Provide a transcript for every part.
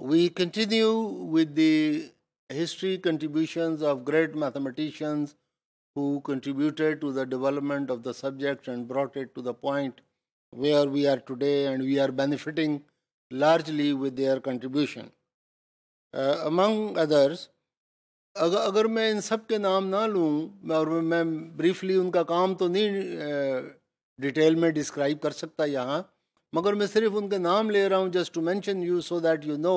We continue with the history contributions of great mathematicians who contributed to the development of the subject and brought it to the point where we are today, and we are benefiting largely with their contribution. Uh, among others, अगर अगर मैं इन सब के नाम ना लूँ और मैं ब्रीफली उनका काम तो नहीं डिटेल में डिस्क्राइब कर सकता यहाँ मगर मैं सिर्फ उनके नाम ले रहा हूँ just to mention you so that you know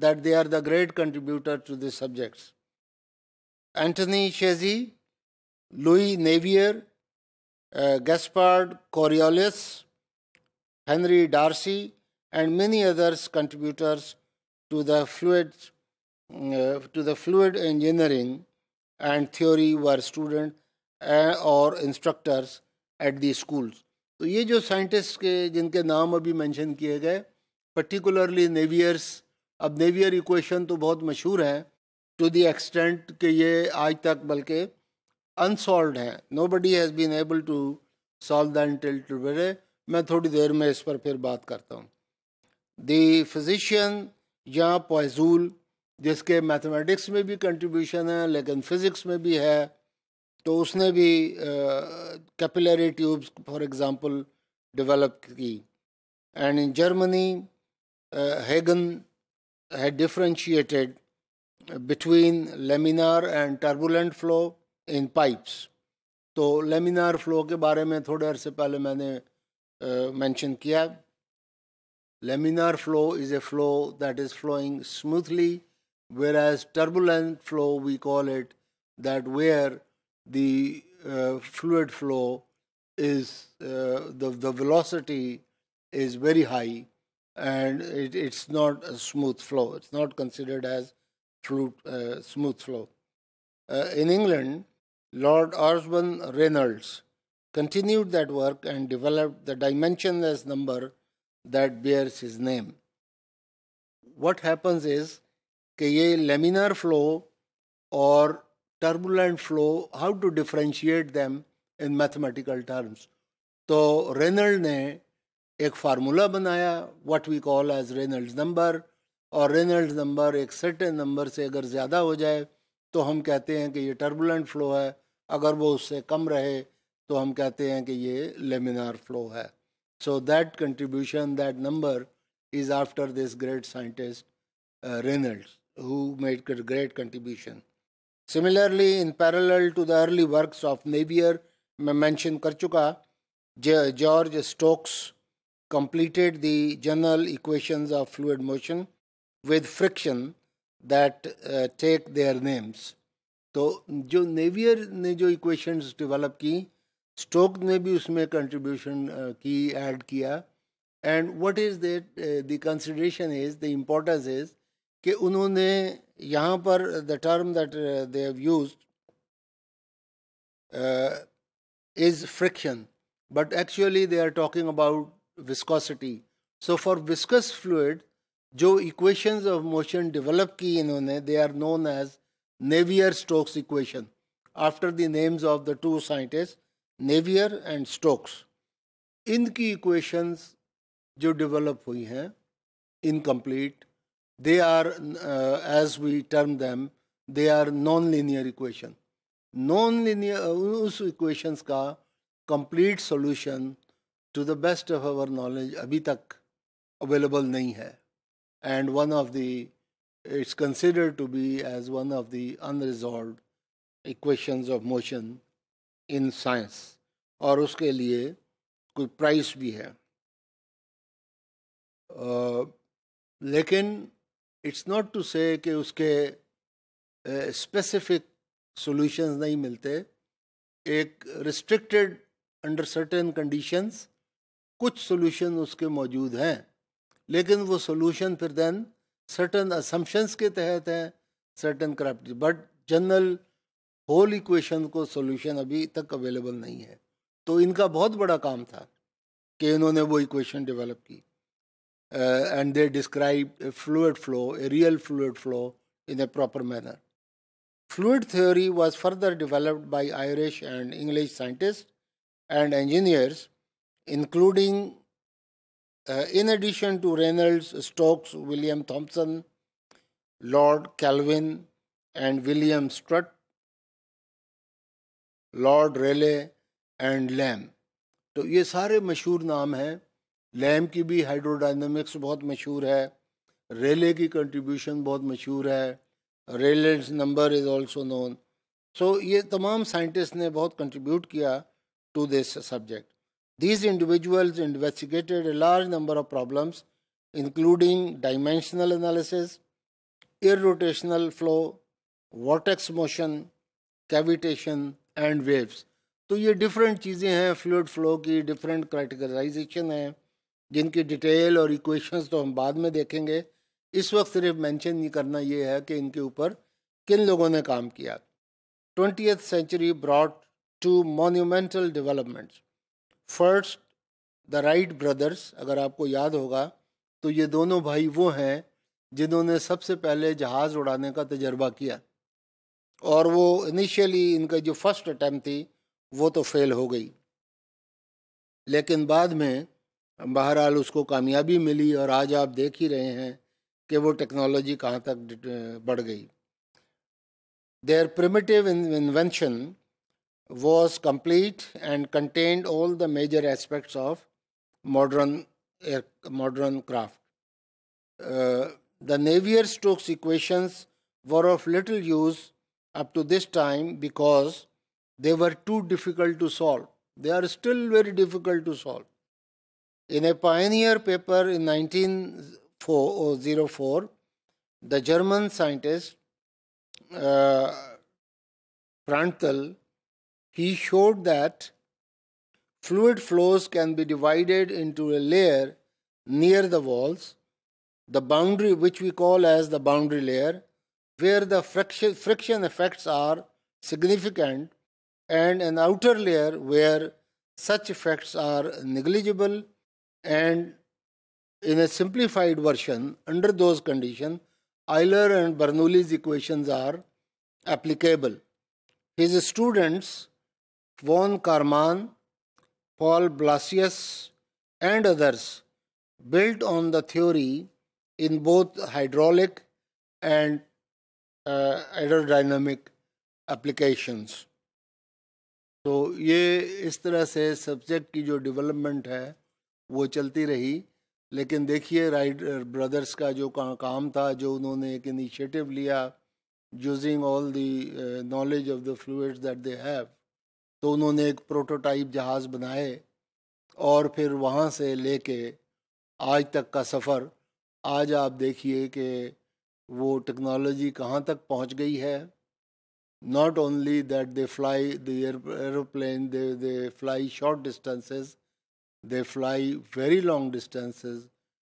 that they are the great contributor to this subjects Antoine Chezy Louis Navier Gaspard Coriolis, Henry Darcy, and many others contributors to the fluid uh, engineering and theory were students uh, or instructors at these schools. तो ये जो scientist के जिनके नाम अभी mention किए गए particularly नेवियर्स अब नेवियर इक्वेशन तो बहुत मशहूर है टू द एक्सटेंट कि ये आज तक बल्कि अनसॉल्व हैं nobody has been able to solve the till today मैं थोड़ी देर में इस पर फिर बात करता हूँ दी फिजिशियन या पॉइजूल जिसके मैथमेटिक्स में भी कंट्रीब्यूशन है लेकिन फिज़िक्स में भी है तो उसने भी capillary tubes for example develop की एंड इन जर्मनी हेगन है differentiated between laminar and turbulent flow in pipes तो लेमिनार फ्लो के बारे में थोड़े अरसे पहले मैंने मेंशन uh, किया laminar flow is a flow that is flowing smoothly whereas turbulent flow we call it that where the uh, fluid flow is uh, the the velocity is very high and it, it's not a smooth flow it's not considered as fluid, uh, smooth flow uh, in england lord osborne reynolds continued that work and developed the dimensionless number that bears his name what happens is कि ये laminar flow or turbulent flow, how to differentiate them in mathematical terms. तो Reynold ने एक formula बनाया what we call as Reynold number और Reynold number एक certain number से अगर ज़्यादा हो जाए तो हम कहते हैं कि ये टर्बुलेंट फ्लो है अगर वो उससे कम रहे तो हम कहते हैं कि ये लेमिनार फ्लो है so that contribution that number is after this great scientist Reynold who made great contribution Similarly, in parallel to the early works of Navier mentioned Karchuka, George Stokes completed the general equations of fluid motion with friction that uh, take their names. तो जो Navier ने जो equations develop की stock ने भी उसमें contribution uh, की add किया and what is that the consideration is the importance is कि उन्होंने यहाँ पर the term that they've use is friction but actually they are talking about viscosity so for viscous fluid जो equations of motion develop की इन्होंने they are known as Navier Stokes equation after the names of the two scientist Navier and Stokes इनकी equations जो develop हुई हैं incomplete They are, uh, as we term them, they are nonlinear equation. Nonlinear उस uh, equations ka complete solution to the best of our knowledge अभी तक available नहीं है. And one of the it's considered to be as one of the unresolved equations of motion in science. और उसके लिए कोई price भी है uh, लेकिन इट्स नॉट टू से कि उसके स्पेसिफिक सॉल्यूशंस नहीं मिलते एक रिस्ट्रिक्टेड अंडर सर्टेन कंडीशंस कुछ सॉल्यूशन उसके मौजूद हैं लेकिन वो सॉल्यूशन फिर देन सर्टन असम्पन्स के तहत हैं certain craft but general whole equation को सॉल्यूशन अभी तक अवेलेबल नहीं है तो इनका बहुत बड़ा काम था कि इन्होंने वो इक्वेशन डेवलप की uh, and they describe a fluid flow, a real fluid flow, in a proper manner. Fluid theory was further developed by Irish and English scientists and engineers, including, uh, in addition to Reynolds, Stokes, William Thomson, Lord Kelvin, and William Strutt, Lord Rayleigh, and Lamb. तो ये सारे मशहूर नाम हैं lamb की भी hydrodynamics बहुत मशहूर है रेले की कंट्रीब्यूशन बहुत मशहूर है rail number is also known so ये तमाम साइंटिस्ट ने बहुत कंट्रीब्यूट किया to this subject these individuals investigated a large number of problems including dimensional analysis irrotational flow vortex motion cavitation and waves तो ये डिफरेंट चीज़ें हैं fluid flow की डिफरेंट क्राइटिकलाइजेशन है जिनकी डिटेल और इक्वेशंस तो हम बाद में देखेंगे इस वक्त सिर्फ मेंशन नहीं करना ये है कि इनके ऊपर किन लोगों ने काम किया twenty century brought two monumental developments first the Wright brothers अगर आपको याद होगा तो ये दोनों भाई वो हैं जिन्होंने सबसे पहले जहाज़ उड़ाने का तजर्बा किया और वो इनिशियली इनका जो फर्स्ट अटैम्प्ट थी वो तो फेल हो गई लेकिन बाद में बहरहाल उसको कामयाबी मिली और आज आप देख ही रहे हैं कि वो टेक्नोलॉजी कहाँ तक बढ़ गई their primitive invention was complete and contained all the major aspects of modern modern craft the Navier Stokes equations were of little use up to this time because they were too difficult to solve they are still very difficult to solve In a pioneer paper in 1904, the German scientist uh, Prantl, he showed that fluid flows can be divided into a layer near the walls, the boundary which we call as the boundary layer, where the friction, friction effects are significant, and an outer layer where such effects are negligible and in a simplified version, under those conditions, Euler and Bernoulli's equations are applicable. His students, von Karman, Paul Blasius, and others, built on the theory in both hydraulic and uh, aerodynamic applications. तो ये इस तरह से subject की जो development है वो चलती रही लेकिन देखिए राइडर ब्रदर्स का जो का, काम था जो उन्होंने एक इनिशिएटिव लिया using all the knowledge of the fluid that they have तो उन्होंने एक प्रोटोटाइप जहाज़ बनाए और फिर वहाँ से लेके आज तक का सफ़र आज आप देखिए कि वो टेक्नोलॉजी कहाँ तक पहुँच गई है not only that they fly the aeroplane they they they fly short They fly very long distances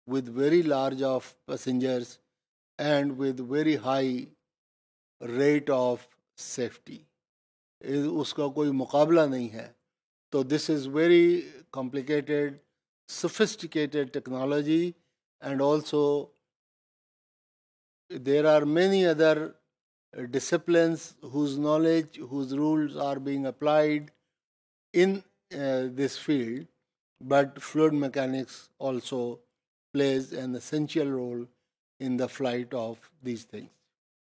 with very large of passengers and with very high rate of safety. उसका कोई मुकाबला नहीं है So this is very complicated, sophisticated technology and also there are many other disciplines whose knowledge whose rules are being applied in uh, this field but fluid mechanics also plays an essential role in the flight of these things.